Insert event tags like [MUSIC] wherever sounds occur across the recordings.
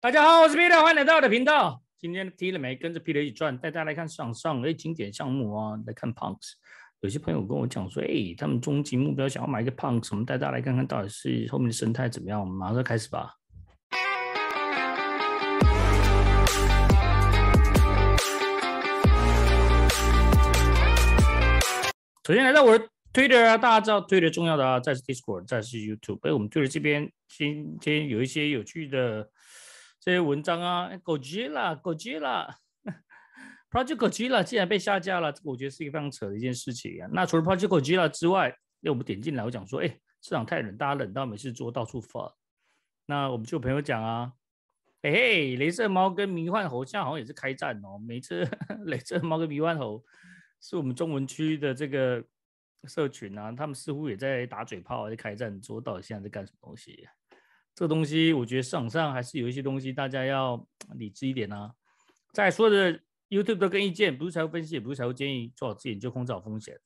大家好，我是 Peter，欢迎来到我的频道。今天踢了没？跟着 Peter 一起转，带大家来看市场上诶经典项目啊。来看 Punks，有些朋友跟我讲说，诶，他们终极目标想要买一个 Punks，我们带大家来看看到底是后面的生态怎么样。我们马上开始吧。首先来到我的 Twitter，大家知道 Twitter 重要的啊，再是 Discord，再是 YouTube。哎，我们 Twitter 这边今天有一些有趣的。这些文章啊 g o 了，z i l l a g o z i l [LAUGHS] l a p r o j e c t g o d z i l l a 竟然被下架了，这个我觉得是一个非常扯的一件事情啊。那除了 Project g o d z i l l a 之外，那我们点进来，我讲说，哎，市场太冷，大家冷到没事做到处发。那我们就有朋友讲啊，哎嘿，镭射猫跟迷幻猴像好像也是开战哦。每次镭 [LAUGHS] 射猫跟迷幻猴是我们中文区的这个社群啊，他们似乎也在打嘴炮，在开战，说到底现在在干什么东西？这个东西，我觉得市场上还是有一些东西，大家要理智一点呐。再说的 YouTube 的跟意见，不是财务分析，也不是财务建议，做好自己研究，控制好风险。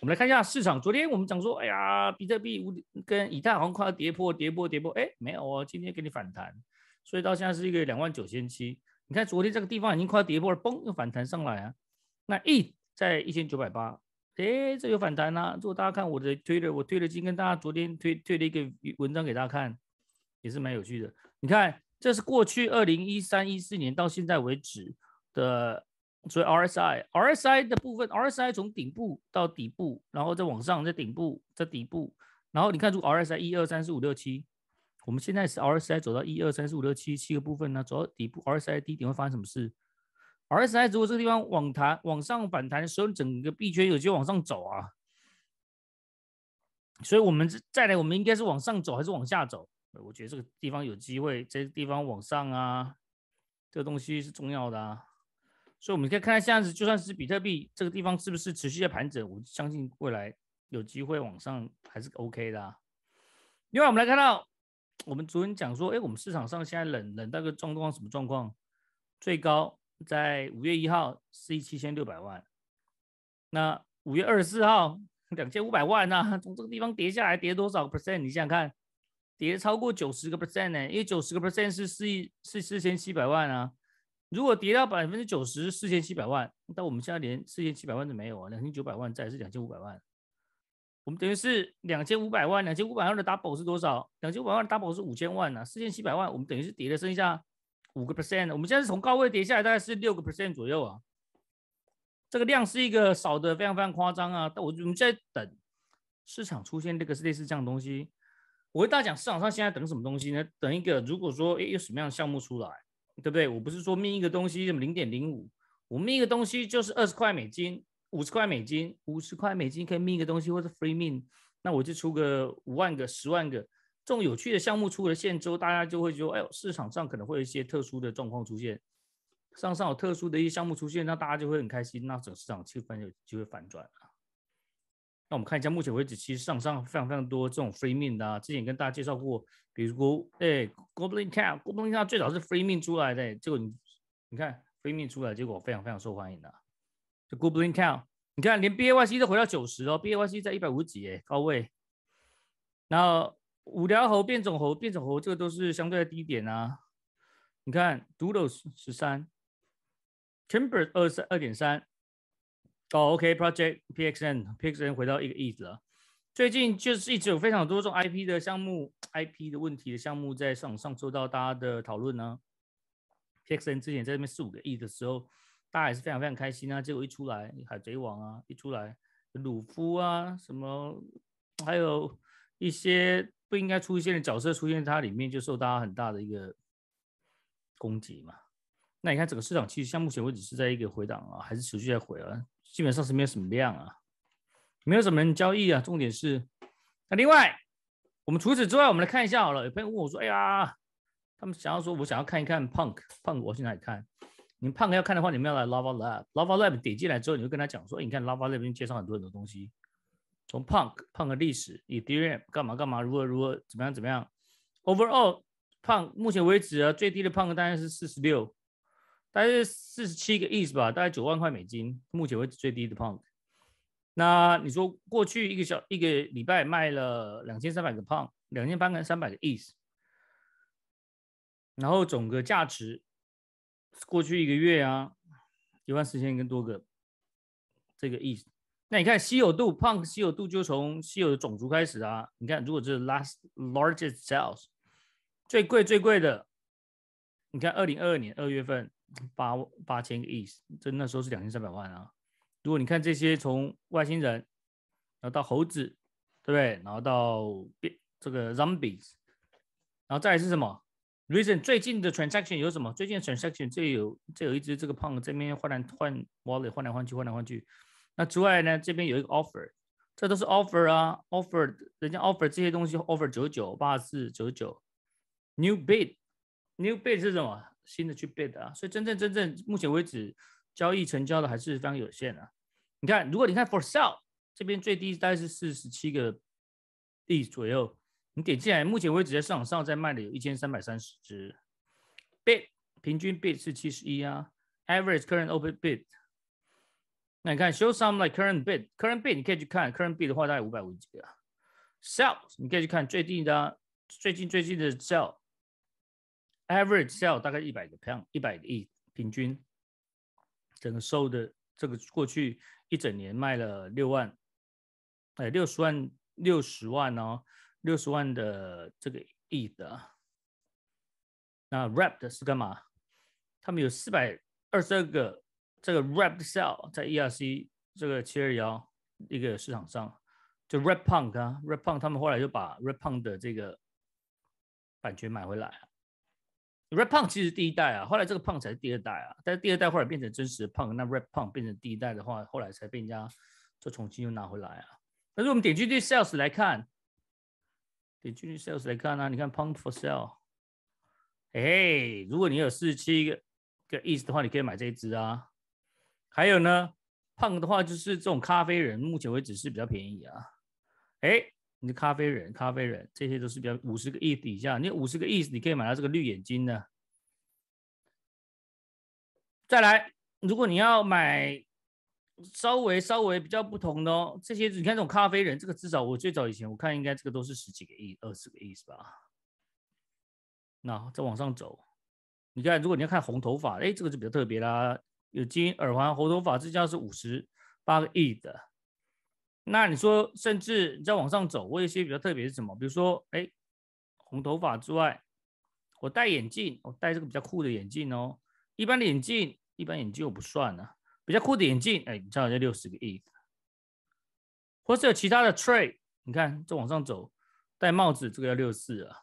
我们来看一下市场。昨天我们讲说，哎呀，比特币跟以太坊快要跌破，跌破，跌破，哎，没有哦，今天给你反弹，所以到现在是一个两万九千七。你看昨天这个地方已经快要跌破了，嘣，又反弹上来啊。那 E 在一千九百八，哎，这有反弹呐。如果大家看我的推的，我推的，今跟大家昨天推推了一个文章给大家看。也是蛮有趣的。你看，这是过去二零一三一四年到现在为止的，所以 R S I R S I 的部分，R S I 从顶部到底部，然后再往上，在顶部在底部，然后你看出 R S I 一二三四五六七，我们现在是 R S I 走到一二三四五六七七个部分呢，走到底部 R S I 低点会发生什么事？R S I 如果这个地方往弹往上反弹的时候，整个币圈有会往上走啊，所以我们再来，我们应该是往上走还是往下走？我觉得这个地方有机会，这个地方往上啊，这个东西是重要的啊。所以我们可以看看这样子就算是比特币，这个地方是不是持续在盘整？我相信未来有机会往上还是 OK 的。另外，我们来看到，我们昨天讲说，哎，我们市场上现在冷冷，大概状况什么状况？最高在五月一号是亿七千六百万，那五月二十四号两千五百万啊，从这个地方跌下来，跌多少 percent？你想想看。跌超过九十个 percent 呢？因为九十个 percent 是四亿是四千七百万啊。如果跌到百分之九十，四千七百万，那我们现在连四千七百万都没有啊，两千九百万债是两千五百万。我们等于是两千五百万，两千五百万的 double 是多少？两千五百万的 double 是五千万啊，四千七百万，我们等于是跌了剩下五个 percent。我们现在是从高位跌下来，大概是六个 percent 左右啊。这个量是一个少的非常非常夸张啊。但我我们在等市场出现这个类似这样东西。我跟大家讲，市场上现在等什么东西呢？等一个，如果说诶有什么样的项目出来，对不对？我不是说命一个东西什么零点零五，我命一个东西就是二十块美金、五十块美金、五十块美金可以命一个东西或者 free m n 那我就出个五万个、十万个。这种有趣的项目出了现之后，大家就会觉得，哎呦，市场上可能会有一些特殊的状况出现，市场上有特殊的一些项目出现，那大家就会很开心，那整市场气氛就就会反转那我们看一下，目前为止其实上上非常非常多这种 free m i n 的、啊，之前跟大家介绍过，比如哎，Goblin Cow，Goblin Cow 最早是 free m i n 出来的，结果你你看 free m i n 出来，结果非常非常受欢迎的，这 Goblin Cow，你看连 BYC 都回到九十哦，BYC 在一百五几哎，高位。然后五条猴变种猴，变种猴这个都是相对的低点啊。你看 d o o d l e s 十三，Chamber 二三二点三。哦，OK，Project PXN，PXN 回到一个亿了。最近就是一直有非常多种 IP 的项目，IP 的问题的项目在上上周到大家的讨论呢。PXN 之前在那边四五个亿的时候，大家也是非常非常开心啊。结果一出来，海贼王啊，一出来，鲁夫啊，什么，还有一些不应该出现的角色出现在它里面，就受大家很大的一个攻击嘛。那你看整个市场其实像目前为止是在一个回档啊，还是持续在回啊？基本上是没有什么量啊，没有什么人交易啊。重点是，那另外我们除此之外，我们来看一下好了。有朋友问我说：“哎呀，他们想要说我想要看一看 punk，punk，我去哪里看？你们 punk 要看的话，你们要来 Lava Lab，Lava Lab 点进来之后，你就跟他讲说：你看 Lava Lab 介绍很多很多东西，从 punk，punk 历史，以 Drip 干嘛干嘛，如何如何怎么样怎么样。Overall，punk 目前为止啊最低的 punk 大概是四十六。”大概四十七个亿吧？大概九万块美金，目前为止最低的 punk。那你说过去一个小一个礼拜卖了两千三百个 punk，两千八百三百个亿。然后总个价值过去一个月啊，一万四千跟多个这个思。那你看稀有度，punk 稀有度就从稀有的种族开始啊。你看如果这是 last largest sales 最贵最贵的，你看二零二二年二月份。八八千个亿，这那时候是两千三百万啊。如果你看这些，从外星人，然后到猴子，对不对？然后到这个 Zombies，然后再来是什么？r e a s o n 最近的 transaction 有什么？最近的 transaction 这有这有一只这个胖，这边换来换 wallet 换来换去换来换去。那之外呢，这边有一个 offer，这都是 offer 啊，offer 人家 offer 这些东西 offer 九九八四九九，new bid，new bid 是什么？新的去 bid 啊，所以真正真正目前为止交易成交的还是非常有限的。你看，如果你看 for sale 这边最低大概是四十七个亿左右，你点进来，目前为止在市场上在卖的有一千三百三十只 bid，平均 bid 是七十一啊。average current open bid，那你看 show some like current bid，current bid 你可以去看 current bid 的话大概五百五几个。s a l e 你可以去看最低的最近最近的 sale。Average sell 大概一百个 p o u n d 一百亿平均，整个收的这个过去一整年卖了六万，哎，六十万，六十万哦，六十万的这个亿的。那 r a p 的是干嘛？他们有四百二十二个这个 r a p 的 sell 在 ERC 这个七二幺一个市场上，就 r a p p u n k 啊 r a p p u n k 他们后来就把 r a p p u n k 的这个版权买回来。Red Punk 其实第一代啊，后来这个胖才是第二代啊。但是第二代后来变成真实胖，那 Red Punk 变成第一代的话，后来才被人家做重新又拿回来啊。但是我们点进去 Sales 来看，点进去 Sales 来看呢，你看 Punk for Sale，哎，如果你有四十七个 East 的话，你可以买这只啊。还有呢，胖的话就是这种咖啡人，目前为止是比较便宜啊。哎。你的咖啡人，咖啡人，这些都是比较五十个亿底下，你五十个亿，你可以买到这个绿眼睛的。再来，如果你要买稍微稍微比较不同的哦，这些，你看这种咖啡人，这个至少我最早以前我看应该这个都是十几个亿、二十个亿是吧？那再往上走，你看如果你要看红头发，哎，这个就比较特别啦，有金耳环，红头发，这家是五十八个亿的。那你说，甚至你在往上走，我有些比较特别是什么？比如说，哎，红头发之外，我戴眼镜，我戴这个比较酷的眼镜哦。一般的眼镜，一般眼镜我不算啊，比较酷的眼镜，哎，你知道这六十个亿。或是有其他的 t r a d e 你看再往上走，戴帽子这个要六十四啊。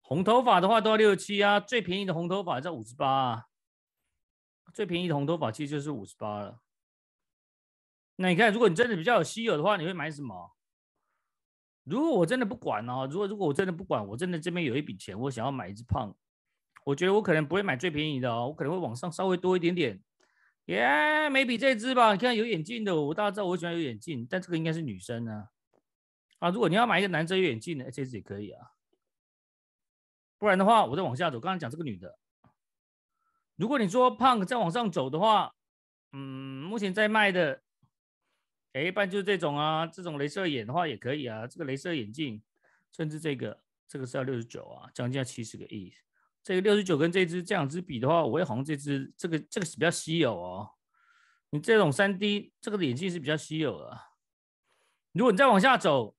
红头发的话都要六十七啊，最便宜的红头发在五十八啊。最便宜的红头发其实就是五十八了。那你看，如果你真的比较有稀有的话，你会买什么？如果我真的不管呢？如果如果我真的不管，我真的这边有一笔钱，我想要买一只胖，我觉得我可能不会买最便宜的哦，我可能会往上稍微多一点点。耶，眉笔这只吧？你看有眼镜的，我大家知道我喜欢有眼镜，但这个应该是女生呢。啊，如果你要买一个男生有眼镜的，这只也可以啊。不然的话，我再往下走。刚刚讲这个女的，如果你说胖再往上走的话，嗯，目前在卖的。哎，一般就是这种啊，这种镭射眼的话也可以啊，这个镭射眼镜，甚至这个，这个是要六十九啊，将近要七十个亿。这个六十九跟这只这两只比的话，我也好像这只这个这个是比较稀有哦。你这种三 D 这个眼镜是比较稀有的。如果你再往下走。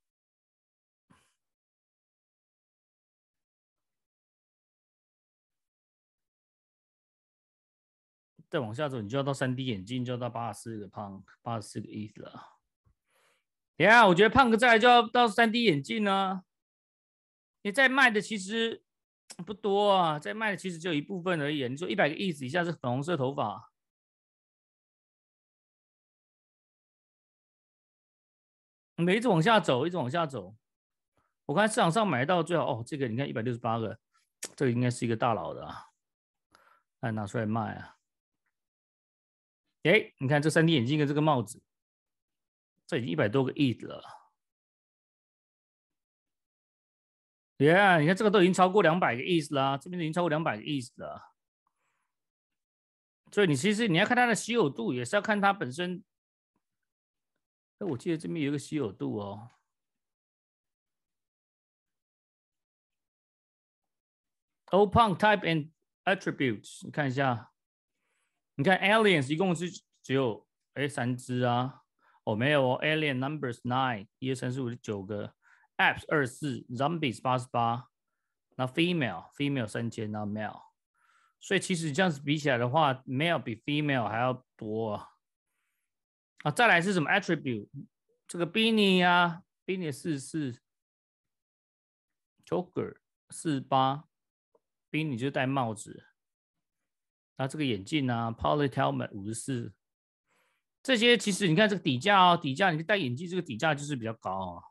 再往下走，你就要到三 D 眼镜，就要到八十个胖，八十四个亿了。等下，我觉得胖哥再来就要到三 D 眼镜啊！你在卖的其实不多啊，在卖的其实就有一部分而已。你说一百个亿以下是粉红色头发，每一直往下走，一直往下走。我看市场上买到最好哦，这个你看一百六十八个，这个应该是一个大佬的啊，来拿出来卖啊！哎，你看这 3D 眼镜跟这个帽子，这已经一百多个亿了。yeah,，你看这个都已经超过两百个亿了，这边已经超过两百个亿了。所以你其实你要看它的稀有度，也是要看它本身。哎，我记得这边有一个稀有度哦。o p u n type and attributes，你看一下。你看，aliens 一共是只有哎三只啊，哦没有哦，alien numbers nine，一、二、三、四、五、六、九个，apps 二四，zombies 八十八，那 female female 三千，那 male，所以其实这样子比起来的话，male 比 female 还要多啊。再来是什么 attribute？这个 beanie 啊，beanie 四十四，joker 四八 b e n i 就戴帽子。那这个眼镜呢？Polital m 买五十四，这些其实你看这个底价哦，底价你戴眼镜这个底价就是比较高啊。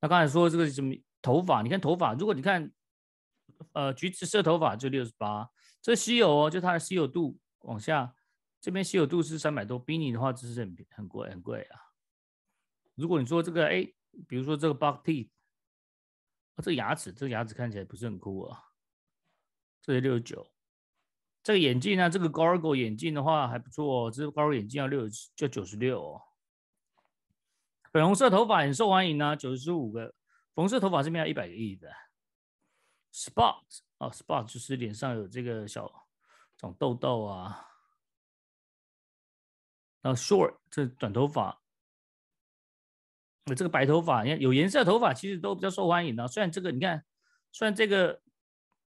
那刚才说这个什么头发，你看头发，如果你看呃橘子色头发就六十八，这稀有哦，就它的稀有度往下，这边稀有度是三百多，比你的话就是很很贵很贵啊。如果你说这个哎，比如说这个 b u k Teeth，这牙齿，这个牙齿看起来不是很酷啊，这是六十九。这个眼镜啊，这个 g o r g o 眼镜的话还不错哦。这个 g o r g o 眼镜要六就九十六哦。粉红色头发很受欢迎啊，九十五个。红色头发这边要一百个亿的。Spot 啊，Spot 就是脸上有这个小种痘痘啊。然后 Short 这短头发，那这个白头发，你看有颜色头发其实都比较受欢迎的。虽然这个你看，虽然这个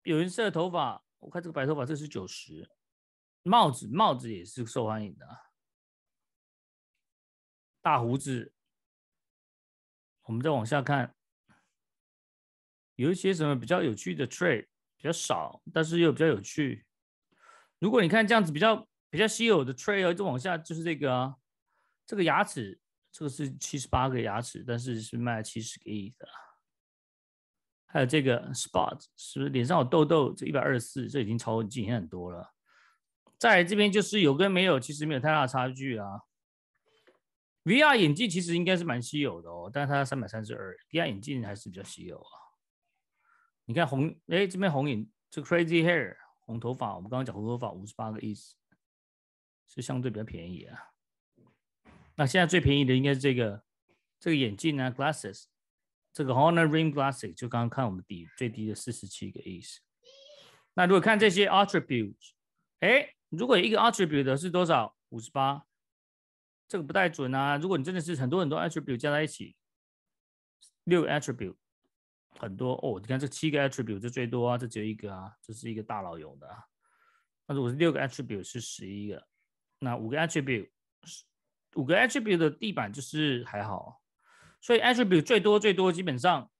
有颜色头发。我看这个白头发，这是九十帽子，帽子也是受欢迎的。大胡子，我们再往下看，有一些什么比较有趣的 trade，比较少，但是又比较有趣。如果你看这样子比较比较稀有的 trade，哦，一直往下就是这个，这个牙齿，这个是七十八个牙齿，但是是卖七十个亿的。还有这个 spot 是不是脸上有痘痘？这一百二十四，这已经超过很多了。在这边就是有跟没有，其实没有太大差距啊。VR 眼镜其实应该是蛮稀有的哦，但是它三百三十二，VR 眼镜还是比较稀有啊。你看红，哎，这边红影，这 crazy hair 红头发，我们刚刚讲红头发五十八个意思，是相对比较便宜啊。那现在最便宜的应该是这个，这个眼镜呢 glasses。这个 Honor Ring Classic 就刚刚看我们底最低的四十七个思。那如果看这些 Attribute，哎，如果一个 Attribute 的是多少？五十八，这个不太准啊。如果你真的是很多很多 Attribute 加在一起，六 Attribute 很多哦。你看这七个 Attribute 这最多啊，这只有一个啊，这是一个大佬用的啊。那如果是六个 Attribute 是十一个，那五个 Attribute，五个 Attribute 的地板就是还好。所以 attribute 最多最多基本上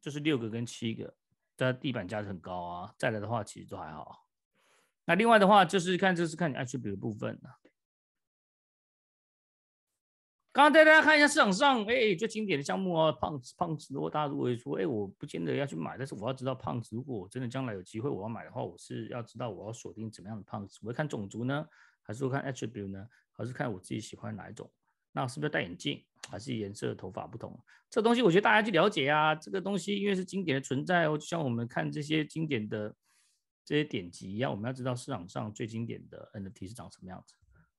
就是六个跟七个，但地板价值很高啊。再来的话其实都还好。那另外的话就是看就是看你 attribute 部分刚刚带大家看一下市场上，哎，最经典的项目哦，胖子胖子。如果大家如果说，哎，我不见得要去买，但是我要知道胖子，如果我真的将来有机会我要买的话，我是要知道我要锁定怎么样的胖子。我会看种族呢，还是说看 attribute 呢，还是看我自己喜欢哪一种？那是不是戴眼镜？还是颜色头发不同，这东西我觉得大家去了解啊。这个东西因为是经典的存在哦，就像我们看这些经典的这些典籍一样，我们要知道市场上最经典的 NFT 是长什么样子。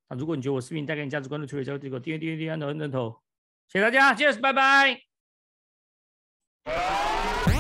那如果你觉得我视频带给你价值观的，可以交这个订阅订阅按 N 按头。谢谢大家，接着拜拜。